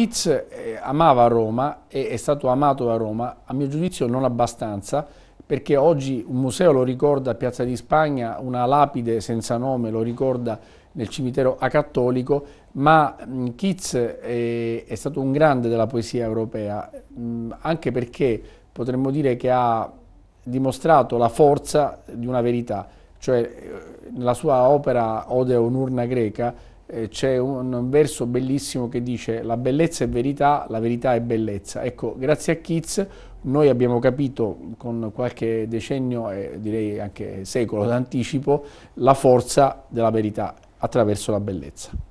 Kitz eh, amava Roma e è stato amato da Roma, a mio giudizio non abbastanza, perché oggi un museo lo ricorda a Piazza di Spagna, una lapide senza nome lo ricorda nel cimitero acattolico, ma mh, mm, Kitz è, eh, è, stato un grande della poesia europea, mh, mm, anche perché potremmo dire che ha dimostrato la forza di una verità, cioè nella eh, sua opera Ode un'urna greca c'è un verso bellissimo che dice la bellezza è verità, la verità è bellezza. Ecco, grazie a Kids noi abbiamo capito con qualche decennio e direi anche secolo d'anticipo la forza della verità attraverso la bellezza.